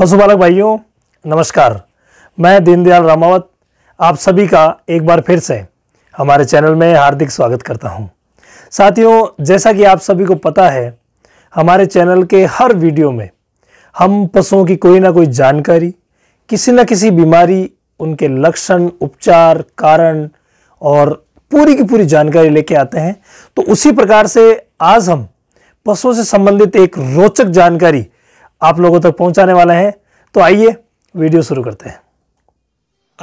पशुपालक भाइयों नमस्कार मैं दीनदयाल रामावत आप सभी का एक बार फिर से हमारे चैनल में हार्दिक स्वागत करता हूं। साथियों जैसा कि आप सभी को पता है हमारे चैनल के हर वीडियो में हम पशुओं की कोई ना कोई जानकारी किसी न किसी बीमारी उनके लक्षण उपचार कारण और पूरी की पूरी जानकारी लेके आते हैं तो उसी प्रकार से आज हम पशुओं से संबंधित एक रोचक जानकारी आप लोगों तक पहुंचाने वाले हैं तो आइए वीडियो शुरू करते हैं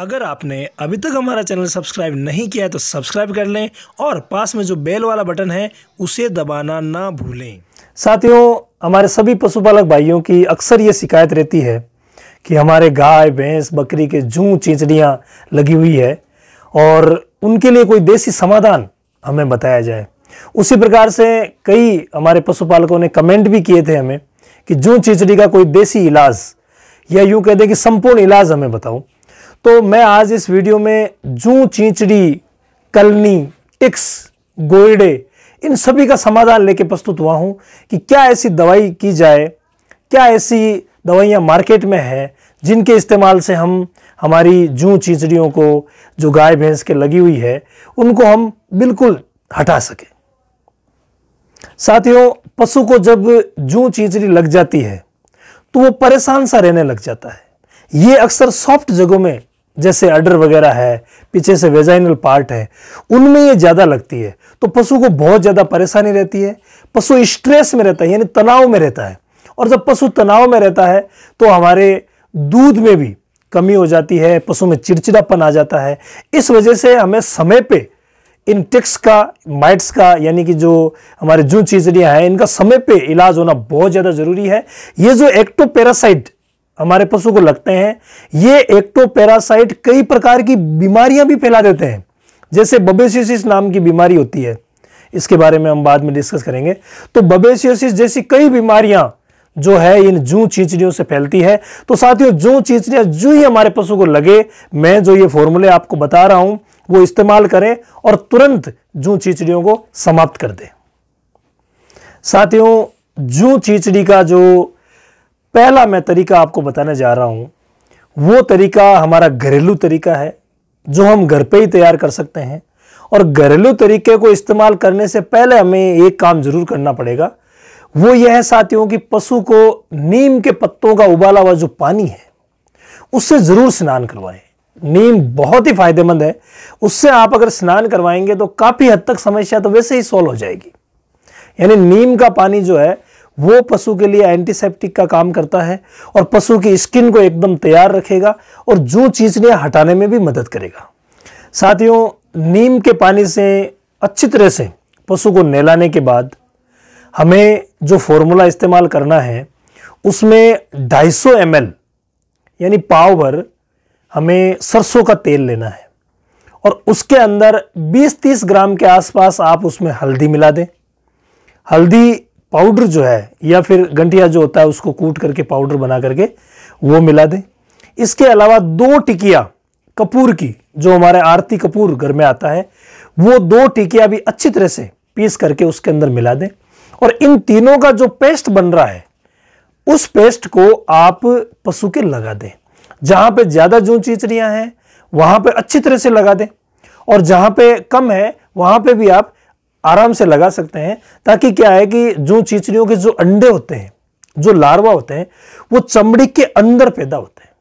अगर आपने अभी तक हमारा चैनल सब्सक्राइब नहीं किया है तो सब्सक्राइब कर लें और पास में जो बेल वाला बटन है उसे दबाना ना भूलें साथियों हमारे सभी पशुपालक भाइयों की अक्सर ये शिकायत रहती है कि हमारे गाय भैंस बकरी के जू चींचड़ियाँ लगी हुई है और उनके लिए कोई देसी समाधान हमें बताया जाए उसी प्रकार से कई हमारे पशुपालकों ने कमेंट भी किए थे हमें कि जो चिचड़ी का कोई देसी इलाज या यूं कह दें कि संपूर्ण इलाज हमें बताओ तो मैं आज इस वीडियो में जूं चिचड़ी कलनी टिक्स गोयडे इन सभी का समाधान लेके प्रस्तुत हुआ हूँ कि क्या ऐसी दवाई की जाए क्या ऐसी दवाइयाँ मार्केट में हैं जिनके इस्तेमाल से हम हमारी जू चिचड़ियों को जो गाय भैंस के लगी हुई है उनको हम बिल्कुल हटा सकें साथियों पशु को जब जू चीचरी लग जाती है तो वो परेशान सा रहने लग जाता है ये अक्सर सॉफ्ट जगहों में जैसे अडर वगैरह है पीछे से वेजाइनल पार्ट है उनमें ये ज़्यादा लगती है तो पशु को बहुत ज़्यादा परेशानी रहती है पशु स्ट्रेस में रहता है यानी तनाव में रहता है और जब पशु तनाव में रहता है तो हमारे दूध में भी कमी हो जाती है पशु में चिड़चिड़ापन आ जाता है इस वजह से हमें समय पर इन टिक्स का माइट्स का यानी कि जो हमारे जू चीजड़ियाँ हैं इनका समय पे इलाज होना बहुत ज़्यादा ज़रूरी है ये जो एक्टो पैरासाइट हमारे पशु को लगते हैं ये एक्टो पैरासाइट कई प्रकार की बीमारियां भी फैला देते हैं जैसे बबेसियोसिस नाम की बीमारी होती है इसके बारे में हम बाद में डिस्कस करेंगे तो बबेसियोसिस जैसी कई बीमारियां जो है इन जू चींचड़ियों से फैलती है तो साथियों जू चींचड़ियाँ जू ही हमारे पशु को लगे मैं जो ये फॉर्मूले आपको बता रहा हूँ वो इस्तेमाल करें और तुरंत जू चीचड़ियों को समाप्त कर दें साथियों जू चीचड़ी का जो पहला मैं तरीका आपको बताने जा रहा हूं वो तरीका हमारा घरेलू तरीका है जो हम घर पे ही तैयार कर सकते हैं और घरेलू तरीके को इस्तेमाल करने से पहले हमें एक काम जरूर करना पड़ेगा वो यह है साथियों कि पशु को नीम के पत्तों का उबाला हुआ जो पानी है उससे जरूर स्नान करवाएं नीम बहुत ही फायदेमंद है उससे आप अगर स्नान करवाएंगे तो काफी हद तक समस्या तो वैसे ही सॉल्व हो जाएगी यानी नीम का पानी जो है वो पशु के लिए एंटीसेप्टिक का काम करता है और पशु की स्किन को एकदम तैयार रखेगा और जो चीचड़ियाँ हटाने में भी मदद करेगा साथियों नीम के पानी से अच्छी तरह से पशु को नहलाने के बाद हमें जो फॉर्मूला इस्तेमाल करना है उसमें 250 सौ यानी पाव भर हमें सरसों का तेल लेना है और उसके अंदर 20-30 ग्राम के आसपास आप उसमें हल्दी मिला दें हल्दी पाउडर जो है या फिर गंठिया जो होता है उसको कूट करके पाउडर बना करके वो मिला दें इसके अलावा दो टिकिया कपूर की जो हमारे आरती कपूर घर में आता है वो दो टिकिया भी अच्छी तरह से पीस करके उसके अंदर मिला दें और इन तीनों का जो पेस्ट बन रहा है उस पेस्ट को आप पशु के लगा दें जहां पे ज़्यादा जून चीचड़ियां हैं वहां पे अच्छी तरह से लगा दें और जहां पे कम है वहां पे भी आप आराम से लगा सकते हैं ताकि क्या है कि जू चीचड़ियों के जो अंडे होते हैं जो लार्वा होते हैं वो चमड़ी के अंदर पैदा होते हैं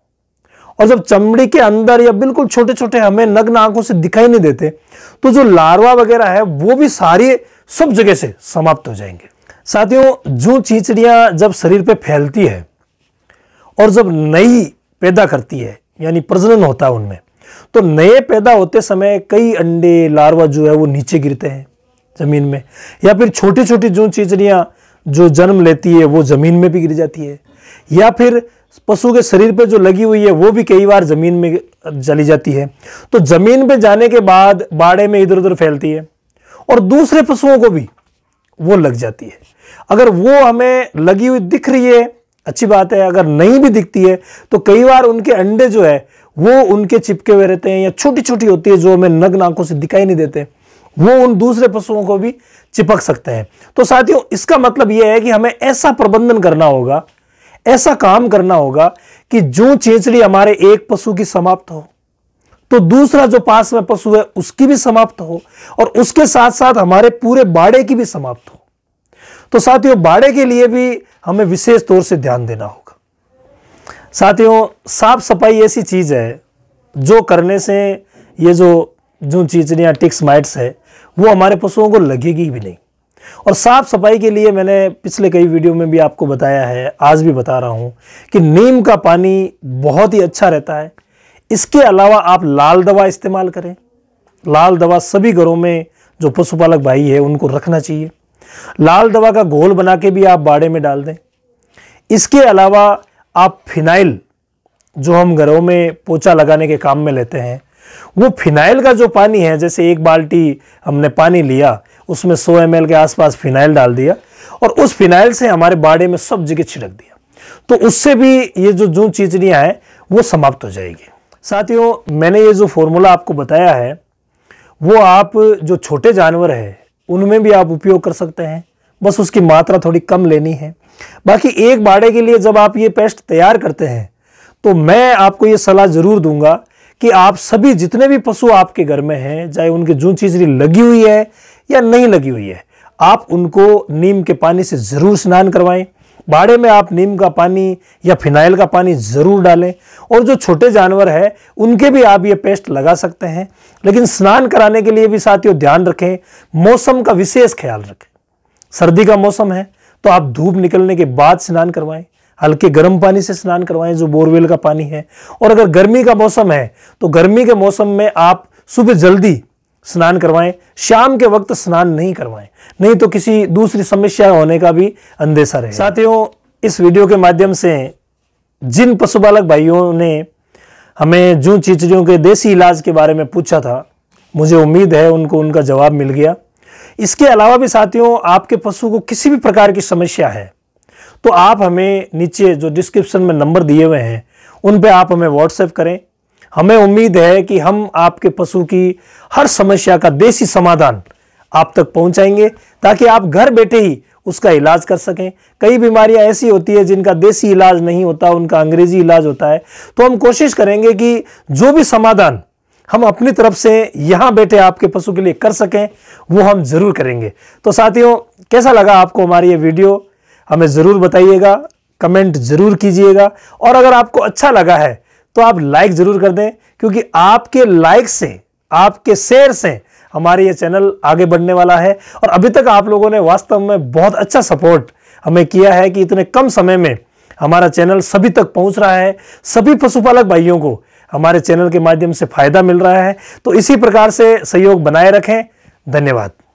और जब चमड़ी के अंदर या बिल्कुल छोटे छोटे हमें नग्न आंखों से दिखाई नहीं देते तो जो लार्वा वगैरह है वो भी सारी सब जगह से समाप्त हो जाएंगे साथियों जू चीचड़ियां जब शरीर पे फैलती है और जब नई पैदा करती है यानी प्रजनन होता है उनमें तो नए पैदा होते समय कई अंडे लार्वा जो है वो नीचे गिरते हैं ज़मीन में या फिर छोटी छोटी जो चीचड़ियाँ जो जन्म लेती है वो ज़मीन में भी गिर जाती है या फिर पशु के शरीर पे जो लगी हुई है वो भी कई बार ज़मीन में चली जाती है तो ज़मीन पे जाने के बाद बाड़े में इधर उधर फैलती है और दूसरे पशुओं को भी वो लग जाती है अगर वो हमें लगी हुई दिख रही है अच्छी बात है अगर नहीं भी दिखती है तो कई बार उनके अंडे जो है वो उनके चिपके हुए रहते हैं या छोटी छोटी होती है जो हमें नग्न आंखों से दिखाई नहीं देते वो उन दूसरे पशुओं को भी चिपक सकते हैं तो साथियों इसका मतलब यह है कि हमें ऐसा प्रबंधन करना होगा ऐसा काम करना होगा कि जो चेचड़ी हमारे एक पशु की समाप्त हो तो दूसरा जो पास में पशु है उसकी भी समाप्त हो और उसके साथ साथ हमारे पूरे बाड़े की भी समाप्त हो तो साथियों बाड़े के लिए भी हमें विशेष तौर से ध्यान देना होगा साथियों साफ सफाई ऐसी चीज़ है जो करने से ये जो जो चीचड़ियाँ टिक्स माइट्स है वो हमारे पशुओं को लगेगी भी नहीं और साफ सफाई के लिए मैंने पिछले कई वीडियो में भी आपको बताया है आज भी बता रहा हूँ कि नीम का पानी बहुत ही अच्छा रहता है इसके अलावा आप लाल दवा इस्तेमाल करें लाल दवा सभी घरों में जो पशुपालक भाई है उनको रखना चाहिए लाल दवा का घोल बना के भी आप बाड़े में डाल दें इसके अलावा आप फिनाइल जो हम घरों में पोचा लगाने के काम में लेते हैं वो फिनाइल का जो पानी है जैसे एक बाल्टी हमने पानी लिया उसमें 100 एम के आसपास फिनाइल डाल दिया और उस फिनाइल से हमारे बाड़े में सब जगह छिड़क दिया तो उससे भी ये जो जू चीचड़ियाँ हैं वो समाप्त हो जाएगी साथियों मैंने ये जो फॉर्मूला आपको बताया है वो आप जो छोटे जानवर हैं उनमें भी आप उपयोग कर सकते हैं बस उसकी मात्रा थोड़ी कम लेनी है बाकी एक बाड़े के लिए जब आप ये पेस्ट तैयार करते हैं तो मैं आपको ये सलाह ज़रूर दूंगा कि आप सभी जितने भी पशु आपके घर में हैं चाहे उनकी जू चीजरी लगी हुई है या नहीं लगी हुई है आप उनको नीम के पानी से ज़रूर स्नान करवाएं बाड़े में आप नीम का पानी या फिनाइल का पानी ज़रूर डालें और जो छोटे जानवर हैं उनके भी आप ये पेस्ट लगा सकते हैं लेकिन स्नान कराने के लिए भी साथियों ध्यान रखें मौसम का विशेष ख्याल रखें सर्दी का मौसम है तो आप धूप निकलने के बाद स्नान करवाएं हल्के गर्म पानी से स्नान करवाएं जो बोरवेल का पानी है और अगर गर्मी का मौसम है तो गर्मी के मौसम में आप सुबह जल्दी स्नान करवाएं शाम के वक्त स्नान नहीं करवाएं नहीं तो किसी दूसरी समस्या होने का भी अंदेशा रहे साथियों इस वीडियो के माध्यम से जिन पशुपालक भाइयों ने हमें जू चिचड़ियों के देसी इलाज के बारे में पूछा था मुझे उम्मीद है उनको उनका जवाब मिल गया इसके अलावा भी साथियों आपके पशु को किसी भी प्रकार की समस्या है तो आप हमें नीचे जो डिस्क्रिप्शन में नंबर दिए हुए हैं उन पर आप हमें व्हाट्सएप करें हमें उम्मीद है कि हम आपके पशु की हर समस्या का देसी समाधान आप तक पहुंचाएंगे ताकि आप घर बैठे ही उसका इलाज कर सकें कई बीमारियां ऐसी होती है जिनका देसी इलाज नहीं होता उनका अंग्रेजी इलाज होता है तो हम कोशिश करेंगे कि जो भी समाधान हम अपनी तरफ से यहां बैठे आपके पशु के लिए कर सकें वो हम जरूर करेंगे तो साथियों कैसा लगा आपको हमारी ये वीडियो हमें ज़रूर बताइएगा कमेंट ज़रूर कीजिएगा और अगर आपको अच्छा लगा है तो आप लाइक ज़रूर कर दें क्योंकि आपके लाइक से आपके शेयर से हमारे ये चैनल आगे बढ़ने वाला है और अभी तक आप लोगों ने वास्तव में बहुत अच्छा सपोर्ट हमें किया है कि इतने कम समय में हमारा चैनल सभी तक पहुंच रहा है सभी पशुपालक भाइयों को हमारे चैनल के माध्यम से फ़ायदा मिल रहा है तो इसी प्रकार से सहयोग बनाए रखें धन्यवाद